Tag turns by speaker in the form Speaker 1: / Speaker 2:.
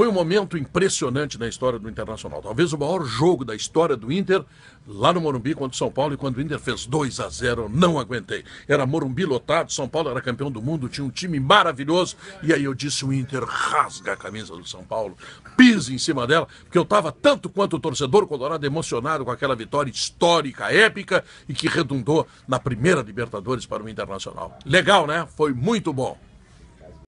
Speaker 1: Foi um momento impressionante na história do Internacional. Talvez o maior jogo da história do Inter, lá no Morumbi contra o São Paulo, e quando o Inter fez 2 a 0 eu não aguentei. Era Morumbi lotado, São Paulo era campeão do mundo, tinha um time maravilhoso, e aí eu disse: o Inter rasga a camisa do São Paulo, pisa em cima dela, porque eu estava tanto quanto o torcedor colorado emocionado com aquela vitória histórica, épica, e que redundou na primeira Libertadores para o Internacional. Legal, né? Foi muito bom.